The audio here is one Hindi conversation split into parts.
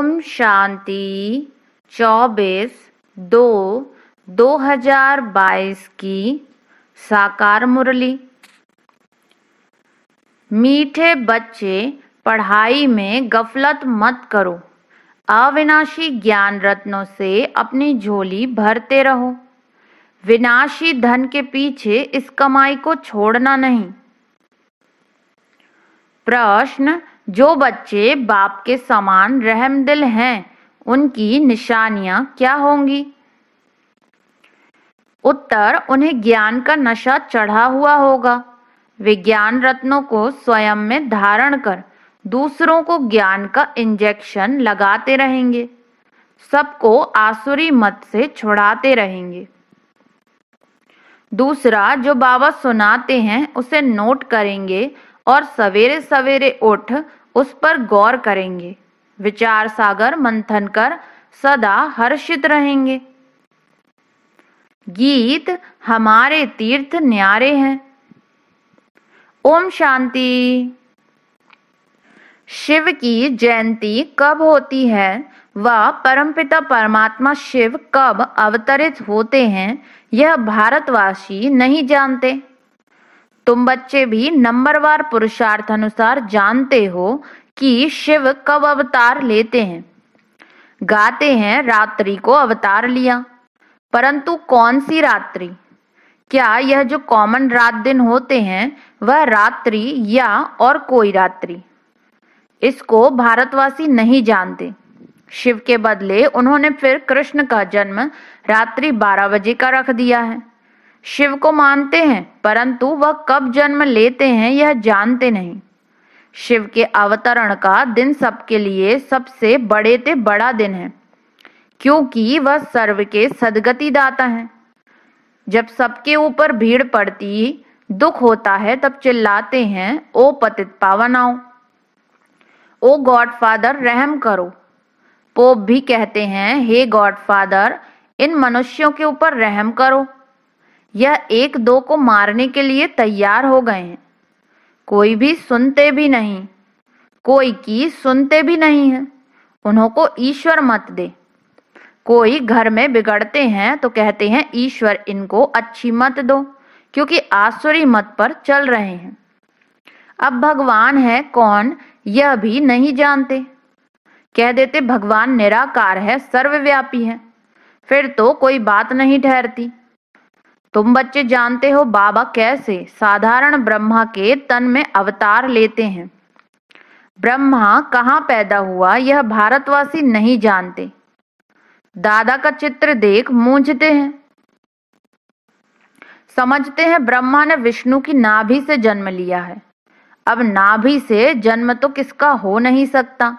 ओम शांति चौबीस दो 2022 की साकार मुरली मीठे बच्चे पढ़ाई में गफलत मत करो अविनाशी ज्ञान रत्नों से अपनी झोली भरते रहो विनाशी धन के पीछे इस कमाई को छोड़ना नहीं प्रश्न जो बच्चे बाप के समान रहमदिल हैं उनकी निशानियां क्या होंगी उत्तर उन्हें ज्ञान का नशा चढ़ा हुआ होगा वे ज्ञान रत्नों को स्वयं में धारण कर दूसरों को ज्ञान का इंजेक्शन लगाते रहेंगे सबको आसुरी मत से छुड़ाते रहेंगे दूसरा जो बाबा सुनाते हैं उसे नोट करेंगे और सवेरे सवेरे उठ उस पर गौर करेंगे विचार सागर मंथन कर सदा हर्षित रहेंगे गीत हमारे तीर्थ न्यारे हैं ओम शांति शिव की जयंती कब होती है व परमपिता परमात्मा शिव कब अवतरित होते हैं यह भारतवासी नहीं जानते तुम बच्चे भी नंबरवार पुरुषार्थ अनुसार जानते हो कि शिव कब अवतार लेते हैं गाते हैं रात्रि को अवतार लिया परंतु कौन सी रात्रि क्या यह जो कॉमन रात दिन होते हैं वह रात्रि या और कोई रात्रि इसको भारतवासी नहीं जानते शिव के बदले उन्होंने फिर कृष्ण का जन्म रात्रि बारह बजे का रख दिया है शिव को मानते हैं परंतु वह कब जन्म लेते हैं यह जानते नहीं शिव के अवतरण का दिन सबके लिए सबसे बड़े ते बड़ा दिन है क्योंकि वह सर्व के सदगति दाता है जब सबके ऊपर भीड़ पड़ती दुख होता है तब चिल्लाते हैं ओ पतित पावन आओ ओ फादर रहम करो पोप भी कहते हैं हे गॉड फादर इन मनुष्यों के ऊपर रहम करो यह एक दो को मारने के लिए तैयार हो गए हैं कोई भी सुनते भी नहीं कोई की सुनते भी नहीं है उन्हों को ईश्वर मत दे कोई घर में बिगड़ते हैं तो कहते हैं ईश्वर इनको अच्छी मत दो क्योंकि आसुरी मत पर चल रहे हैं अब भगवान है कौन यह भी नहीं जानते कह देते भगवान निराकार है सर्वव्यापी है फिर तो कोई बात नहीं ठहरती तुम बच्चे जानते हो बाबा कैसे साधारण ब्रह्मा के तन में अवतार लेते हैं ब्रह्मा कहाँ पैदा हुआ यह भारतवासी नहीं जानते दादा का चित्र देख मूझते हैं समझते हैं ब्रह्मा ने विष्णु की नाभि से जन्म लिया है अब नाभि से जन्म तो किसका हो नहीं सकता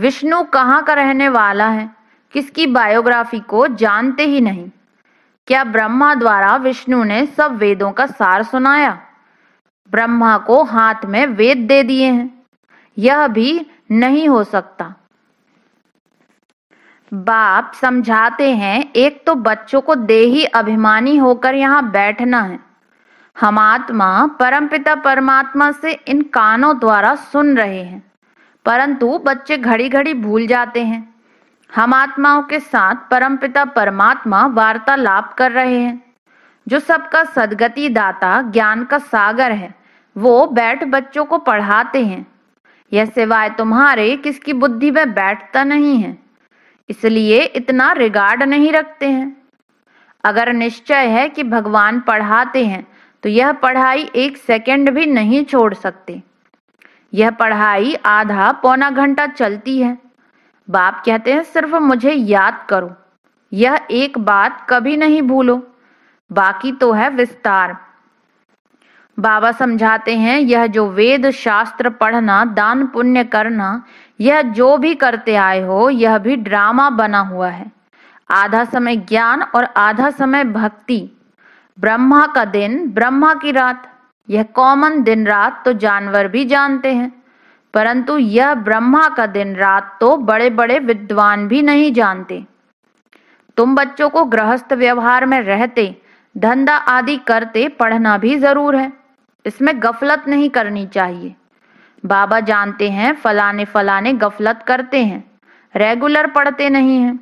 विष्णु कहाँ का रहने वाला है किसकी बायोग्राफी को जानते ही नहीं क्या ब्रह्मा द्वारा विष्णु ने सब वेदों का सार सुनाया ब्रह्मा को हाथ में वेद दे दिए हैं यह भी नहीं हो सकता बाप समझाते हैं एक तो बच्चों को देही अभिमानी होकर यहाँ बैठना है हम आत्मा परमपिता परमात्मा से इन कानों द्वारा सुन रहे हैं परंतु बच्चे घड़ी घड़ी भूल जाते हैं हम आत्माओं के साथ परमपिता परमात्मा वार्तालाप कर रहे हैं जो सबका सदगति दाता ज्ञान का सागर है वो बैठ बच्चों को पढ़ाते हैं यह सिवाय तुम्हारे किसकी बुद्धि में बैठता नहीं है इसलिए इतना रिगार्ड नहीं रखते हैं अगर निश्चय है कि भगवान पढ़ाते हैं तो यह पढ़ाई एक सेकंड भी नहीं छोड़ सकते यह पढ़ाई आधा पौना घंटा चलती है बाप कहते हैं सिर्फ मुझे याद करो यह एक बात कभी नहीं भूलो बाकी तो है विस्तार बाबा समझाते हैं यह जो वेद शास्त्र पढ़ना दान पुण्य करना यह जो भी करते आए हो यह भी ड्रामा बना हुआ है आधा समय ज्ञान और आधा समय भक्ति ब्रह्मा का दिन ब्रह्मा की रात यह कॉमन दिन रात तो जानवर भी जानते हैं परंतु यह ब्रह्मा का दिन रात तो बड़े बड़े विद्वान भी नहीं जानते तुम बच्चों को गृहस्थ व्यवहार में रहते धंधा आदि करते पढ़ना भी जरूर है इसमें गफलत नहीं करनी चाहिए बाबा जानते हैं फलाने फलाने गफलत करते हैं रेगुलर पढ़ते नहीं हैं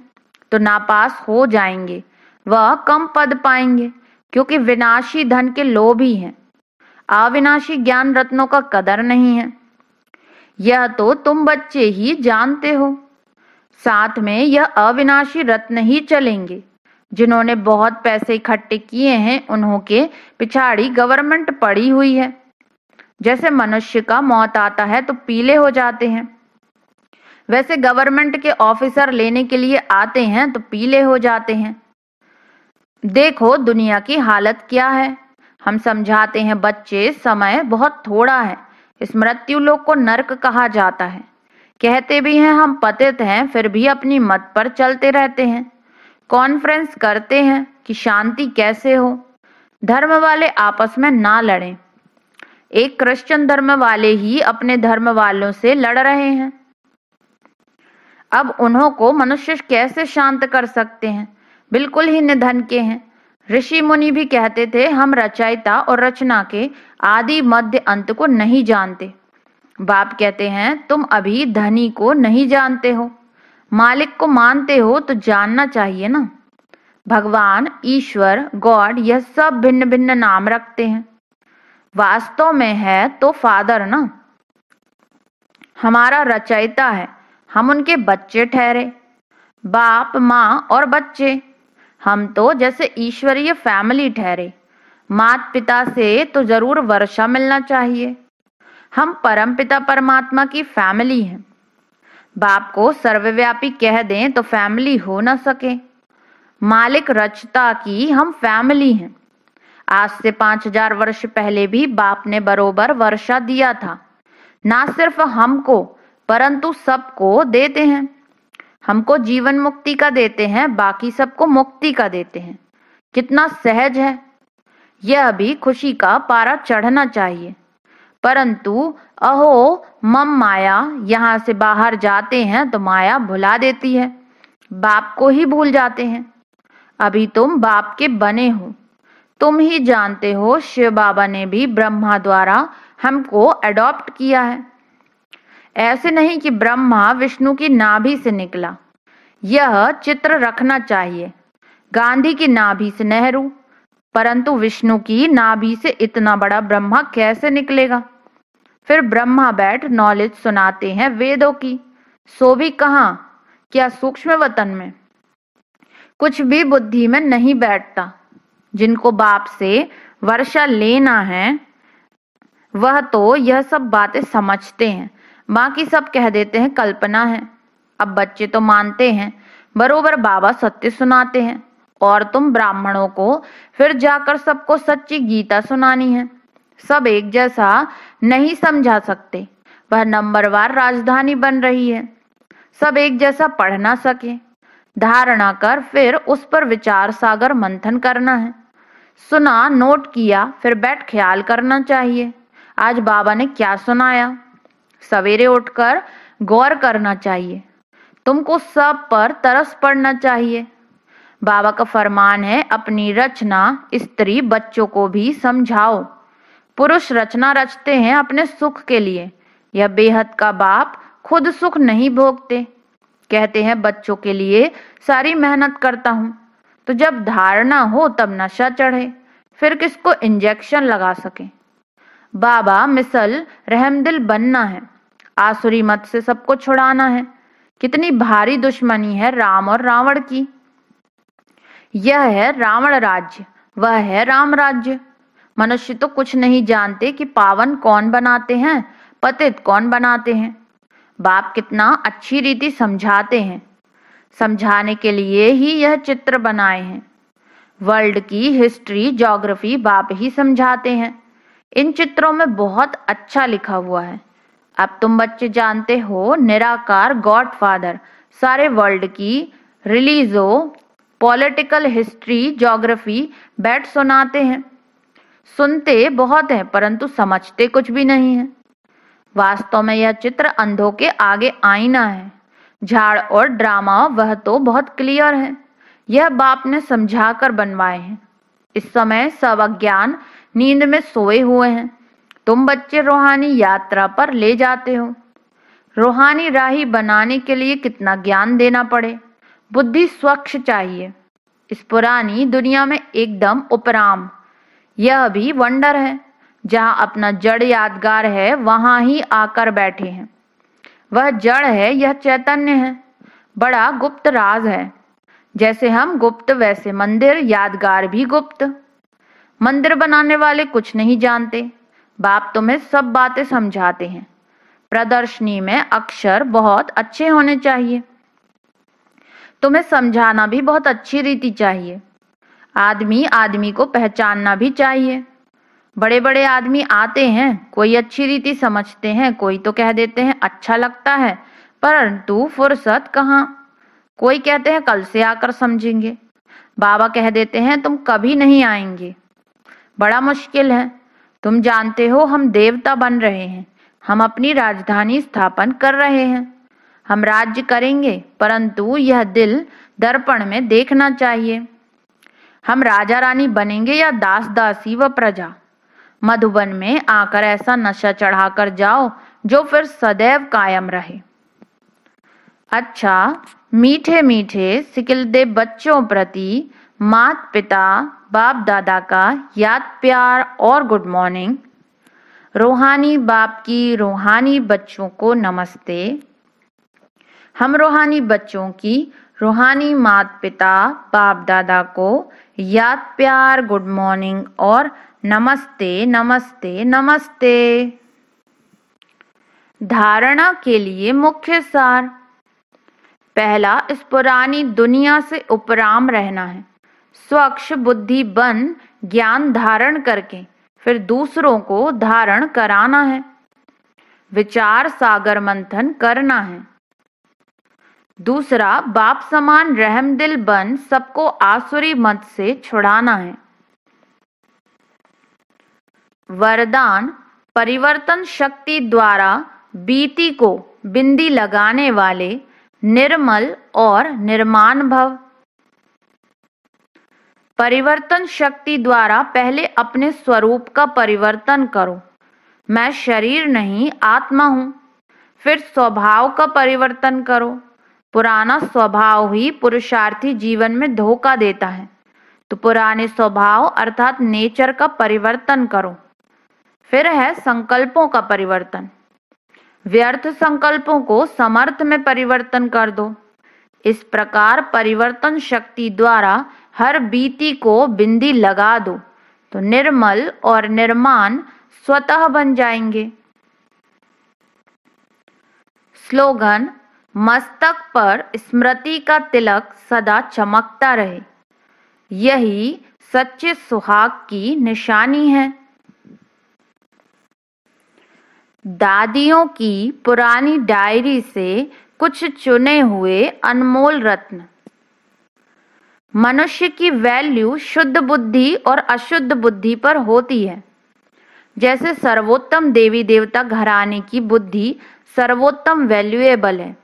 तो नापास हो जाएंगे वह कम पद पाएंगे क्योंकि विनाशी धन के ही हैं अविनाशी ज्ञान रत्नों का कदर नहीं है यह तो तुम बच्चे ही जानते हो साथ में यह अविनाशी रत्न ही चलेंगे जिन्होंने बहुत पैसे इकट्ठे किए हैं उन्हों के पिछाड़ी गवर्नमेंट पड़ी हुई है जैसे मनुष्य का मौत आता है तो पीले हो जाते हैं वैसे गवर्नमेंट के ऑफिसर लेने के लिए आते हैं तो पीले हो जाते हैं देखो दुनिया की हालत क्या है हम समझाते हैं बच्चे समय बहुत थोड़ा है इस मृत्यु लोक को नरक कहा जाता है कहते भी हैं हम पतित हैं फिर भी अपनी मत पर चलते रहते हैं कॉन्फ्रेंस करते हैं कि शांति कैसे हो धर्म वाले आपस में ना लड़ें एक क्रिश्चियन धर्म वाले ही अपने धर्म वालों से लड़ रहे हैं अब उन्हों को मनुष्य कैसे शांत कर सकते हैं बिल्कुल ही निधन के हैं ऋषि मुनि भी कहते थे हम रचयिता और रचना के आदि मध्य अंत को नहीं जानते बाप कहते हैं तुम अभी धनी को नहीं जानते हो मालिक को मानते हो तो जानना चाहिए ना भगवान ईश्वर गॉड यह सब भिन्न भिन्न नाम रखते हैं वास्तव में है तो फादर ना हमारा रचयिता है हम उनके बच्चे ठहरे बाप माँ और बच्चे हम तो जैसे ईश्वरीय फैमिली ठहरे मात पिता से तो जरूर वर्षा मिलना चाहिए हम परम पिता परमात्मा की फैमिली हैं बाप को सर्वव्यापी कह दें तो फैमिली हो ना सके मालिक रचता की हम फैमिली हैं आज से पांच हजार वर्ष पहले भी बाप ने बरोबर वर्षा दिया था ना सिर्फ हमको परंतु सबको देते हैं हमको जीवन मुक्ति का देते हैं बाकी सबको मुक्ति का देते हैं कितना सहज है यह अभी खुशी का पारा चढ़ना चाहिए परंतु अहो मम माया यहाँ से बाहर जाते हैं तो माया भुला देती है बाप को ही भूल जाते हैं अभी तुम बाप के बने हो तुम ही जानते हो शिव बाबा ने भी ब्रह्मा द्वारा हमको अडॉप्ट किया है ऐसे नहीं कि ब्रह्मा विष्णु की नाभि से निकला यह चित्र रखना चाहिए गांधी की नाभि से नेहरू परंतु विष्णु की नाभि से इतना बड़ा ब्रह्मा कैसे निकलेगा फिर ब्रह्मा बैठ नॉलेज सुनाते हैं वेदों की सो भी कहा क्या सूक्ष्म वतन में कुछ भी बुद्धि में नहीं बैठता जिनको बाप से वर्षा लेना है वह तो यह सब बातें समझते हैं बाकी सब कह देते हैं कल्पना है अब बच्चे तो मानते हैं बरोबर बाबा सत्य सुनाते हैं और तुम ब्राह्मणों को फिर जाकर सबको सच्ची गीता सुनानी है सब एक जैसा नहीं समझा सकते वह नंबरवार राजधानी बन रही है सब एक जैसा पढ़ ना सके धारणा कर फिर उस पर विचार सागर मंथन करना है सुना नोट किया फिर बैठ ख्याल करना चाहिए आज बाबा ने क्या सुनाया सवेरे उठकर गौर करना चाहिए तुमको सब पर तरस पड़ना चाहिए बाबा का फरमान है अपनी रचना स्त्री बच्चों को भी समझाओ पुरुष रचना रचते हैं अपने सुख के लिए यह बेहद का बाप खुद सुख नहीं भोगते कहते हैं बच्चों के लिए सारी मेहनत करता हूँ तो जब धारणा हो तब नशा चढ़े फिर किसको इंजेक्शन लगा सके बाबा मिसल रहमदिल बनना है आसुरी मत से सबको छुड़ाना है कितनी भारी दुश्मनी है राम और रावण की यह है रावण राज्य वह है राम राज्य मनुष्य तो कुछ नहीं जानते कि पावन कौन बनाते हैं पतित कौन बनाते हैं बाप कितना अच्छी रीति समझाते हैं समझाने के लिए ही यह चित्र बनाए हैं वर्ल्ड की हिस्ट्री जोग्राफी बाप ही समझाते हैं इन चित्रों में बहुत अच्छा लिखा हुआ है अब तुम बच्चे जानते हो निराकार गॉडफादर सारे वर्ल्ड की रिलीजो पॉलिटिकल हिस्ट्री ज्योग्राफी बैट सुनाते हैं सुनते बहुत हैं परंतु समझते कुछ भी नहीं है वास्तव में यह चित्र अंधों के आगे आईना है झाड़ और ड्रामा वह तो बहुत क्लियर है यह बाप ने समझाकर बनवाए हैं इस समय सब अज्ञान नींद में सोए हुए हैं तुम बच्चे रूहानी यात्रा पर ले जाते हो रूहानी राही बनाने के लिए कितना ज्ञान देना पड़े बुद्धि स्वच्छ चाहिए इस पुरानी दुनिया में एकदम उपराम यह भी वंडर है जहाँ अपना जड़ यादगार है वहां ही आकर बैठे हैं वह जड़ है यह चैतन्य है बड़ा गुप्त राज है जैसे हम गुप्त वैसे मंदिर यादगार भी गुप्त मंदिर बनाने वाले कुछ नहीं जानते बाप तुम्हें सब बातें समझाते हैं प्रदर्शनी में अक्षर बहुत अच्छे होने चाहिए तुम्हें समझाना भी बहुत अच्छी रीति चाहिए आदमी आदमी को पहचानना भी चाहिए बड़े बड़े आदमी आते हैं कोई अच्छी रीति समझते हैं कोई तो कह देते हैं अच्छा लगता है परंतु फुर्सत कहाँ कोई कहते हैं कल से आकर समझेंगे बाबा कह देते हैं तुम कभी नहीं आएंगे बड़ा मुश्किल है तुम जानते हो हम देवता बन रहे हैं हम अपनी राजधानी स्थापन कर रहे हैं हम राज्य करेंगे परंतु यह दिल दर्पण में देखना चाहिए हम राजा रानी बनेंगे या दास दासी व प्रजा मधुबन में आकर ऐसा नशा चढ़ाकर जाओ जो फिर सदैव कायम रहे अच्छा मीठे मीठे सिकिलदे बच्चों प्रति मात पिता बाप दादा का याद प्यार और गुड मॉर्निंग रूहानी बाप की रूहानी बच्चों को नमस्ते हम रूहानी बच्चों की रूहानी मात पिता बाप दादा को याद प्यार गुड मॉर्निंग और नमस्ते नमस्ते नमस्ते धारणा के लिए मुख्य सार पहला इस पुरानी दुनिया से उपराम रहना है स्वच्छ बुद्धि बन ज्ञान धारण करके फिर दूसरों को धारण कराना है विचार सागर मंथन करना है दूसरा बाप समान रहमदिल बन सबको आसुरी मत से छुड़ाना है वरदान परिवर्तन शक्ति द्वारा बीती को बिंदी लगाने वाले निर्मल और निर्माण भव परिवर्तन शक्ति द्वारा पहले अपने स्वरूप का परिवर्तन करो मैं शरीर नहीं आत्मा हूँ फिर स्वभाव का परिवर्तन करो पुराना स्वभाव ही पुरुषार्थी जीवन में धोखा देता है तो पुराने स्वभाव अर्थात नेचर का परिवर्तन करो फिर है संकल्पों का परिवर्तन व्यर्थ संकल्पों को समर्थ में परिवर्तन कर दो इस प्रकार परिवर्तन शक्ति द्वारा हर बीती को बिंदी लगा दो तो निर्मल और निर्माण स्वतः बन जाएंगे स्लोगन मस्तक पर स्मृति का तिलक सदा चमकता रहे यही सच्चे सुहाग की निशानी है दादियों की पुरानी डायरी से कुछ चुने हुए अनमोल रत्न मनुष्य की वैल्यू शुद्ध बुद्धि और अशुद्ध बुद्धि पर होती है जैसे सर्वोत्तम देवी देवता घराने की बुद्धि सर्वोत्तम वैल्यूएबल है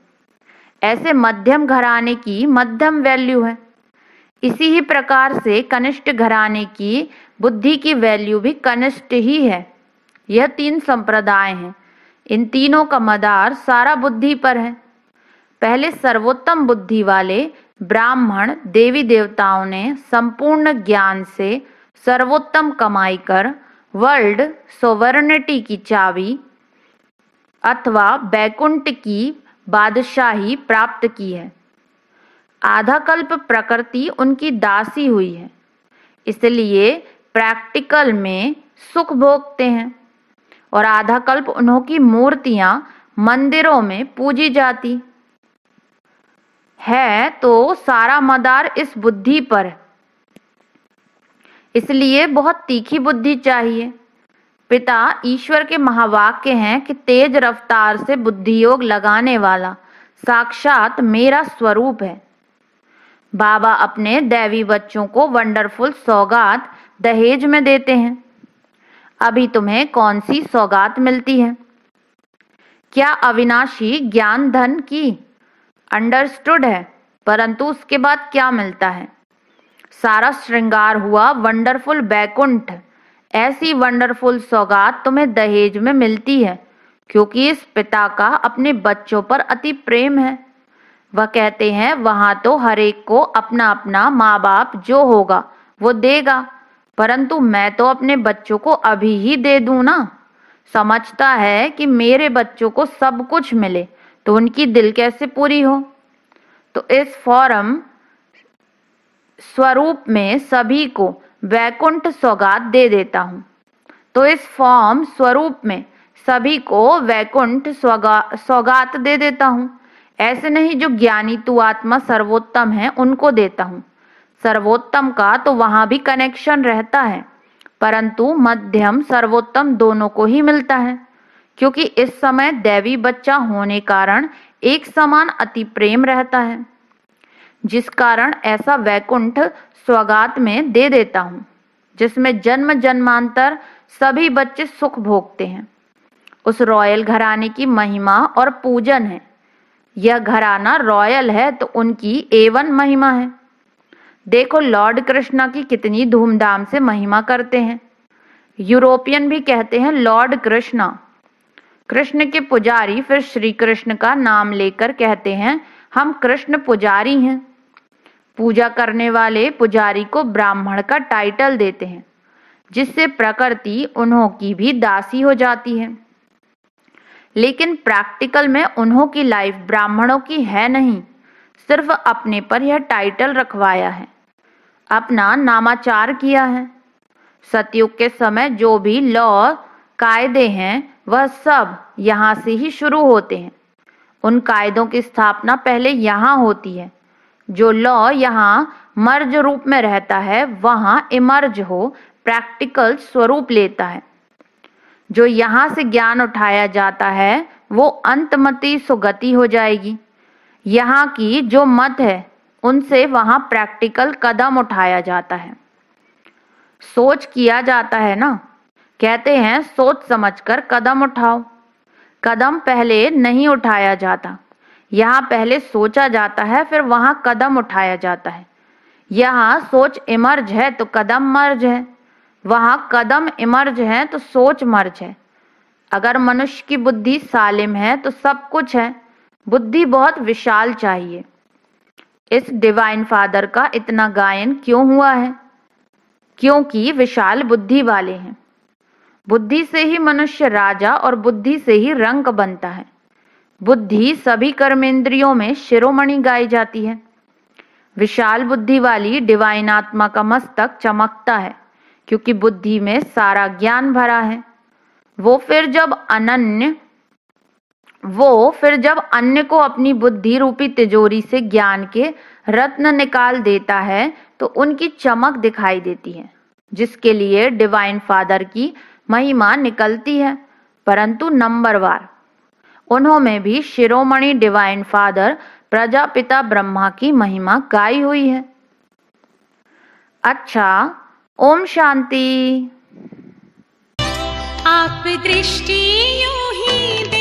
ऐसे मध्यम घराने की मध्यम वैल्यू है इसी ही प्रकार से कनिष्ठ घराने की बुद्धि की वैल्यू भी कनिष्ठ ही है यह तीन संप्रदाय हैं इन तीनों का मदार सारा बुद्धि पर है पहले सर्वोत्तम बुद्धि वाले ब्राह्मण देवी देवताओं ने संपूर्ण ज्ञान से सर्वोत्तम कमाई कर वर्ल्ड सोवर्निटी की चाबी अथवा बैकुंठ की बादशाही प्राप्त की है आधा कल्प प्रकृति उनकी दासी हुई है इसलिए प्रैक्टिकल में सुख भोगते हैं और आधा कल्प उन्हों की मूर्तियां मंदिरों में पूजी जाती है तो सारा मदार इस बुद्धि पर इसलिए बहुत तीखी बुद्धि चाहिए पिता ईश्वर के महावाक्य हैं कि तेज रफ्तार से बुद्धि योग लगाने वाला साक्षात मेरा स्वरूप है बाबा अपने दैवी बच्चों को वंडरफुल सौगात दहेज में देते हैं अभी तुम्हें कौन सी सौगात मिलती है क्या अविनाशी ज्ञान धन की अंडरस्टूड है परंतु उसके बाद क्या मिलता है सारा श्रृंगार हुआ वंडरफुल बैकुंठ ऐसी वंडरफुल सौगात तुम्हें दहेज में मिलती है क्योंकि इस पिता का अपने बच्चों पर अति प्रेम है वह कहते हैं वहां तो हरेक को अपना अपना माँ बाप जो होगा वो देगा परंतु मैं तो अपने बच्चों को अभी ही दे दू ना समझता है कि मेरे बच्चों को सब कुछ मिले तो उनकी दिल कैसे पूरी हो तो इस फॉरम स्वरूप में सभी को वैकुंठ सौगात दे देता हूँ तो इस फॉर्म स्वरूप में सभी को वैकुंठ सौगात दे देता हूँ ऐसे नहीं जो ज्ञानी तू आत्मा सर्वोत्तम है उनको देता हूँ सर्वोत्तम का तो वहां भी कनेक्शन रहता है परंतु मध्यम सर्वोत्तम दोनों को ही मिलता है क्योंकि इस समय दैवी बच्चा होने कारण एक समान अति प्रेम रहता है जिस कारण ऐसा वैकुंठ स्वागत में दे देता हूं जिसमें जन्म जन्मांतर सभी बच्चे सुख भोगते हैं उस रॉयल घराने की महिमा और पूजन है यह घराना रॉयल है तो उनकी एवन महिमा है देखो लॉर्ड कृष्णा की कितनी धूमधाम से महिमा करते हैं यूरोपियन भी कहते हैं लॉर्ड कृष्णा कृष्ण के पुजारी फिर श्री कृष्ण का नाम लेकर कहते हैं हम कृष्ण पुजारी हैं पूजा करने वाले पुजारी को ब्राह्मण का टाइटल देते हैं जिससे प्रकृति उन्हों की भी दासी हो जाती है लेकिन प्रैक्टिकल में उन्हों की लाइफ ब्राह्मणों की है नहीं सिर्फ अपने पर यह टाइटल रखवाया है अपना नामाचार किया है सतयुग के समय जो भी लॉ कायदे हैं वह सब यहाँ से ही शुरू होते हैं उन कायदों की स्थापना पहले यहाँ होती है जो लॉ यहाँ मर्ज रूप में रहता है वहाँ इमर्ज हो प्रैक्टिकल स्वरूप लेता है जो यहाँ से ज्ञान उठाया जाता है वो अंतमति सुगति हो जाएगी यहाँ की जो मत है उनसे वहाँ प्रैक्टिकल कदम उठाया जाता है सोच किया जाता है ना कहते हैं सोच समझकर कदम उठाओ कदम पहले नहीं उठाया जाता यहाँ पहले सोचा जाता है फिर वहां कदम उठाया जाता है यहाँ सोच इमर्ज है तो कदम मर्ज है वहां कदम इमर्ज है तो सोच मर्ज है अगर मनुष्य की बुद्धि सालिम है तो सब कुछ है बुद्धि बहुत विशाल चाहिए इस डिवाइन फादर का इतना गायन क्यों हुआ है क्योंकि विशाल बुद्धि वाले हैं बुद्धि से ही मनुष्य राजा और बुद्धि से ही रंग बनता है बुद्धि सभी कर्मेंद्रियों में शिरोमणि गाई जाती है विशाल बुद्धि वाली डिवाइन आत्मा का मस्तक चमकता है क्योंकि बुद्धि में सारा ज्ञान भरा है वो फिर जब अनन्य वो फिर जब अन्य को अपनी बुद्धि रूपी तिजोरी से ज्ञान के रत्न निकाल देता है तो उनकी चमक दिखाई देती है जिसके लिए डिवाइन फादर की महिमा निकलती है परंतु नंबरवार उन्होंने भी शिरोमणि डिवाइन फादर प्रजापिता ब्रह्मा की महिमा गाई हुई है अच्छा ओम शांति आप दृष्टि यूं ही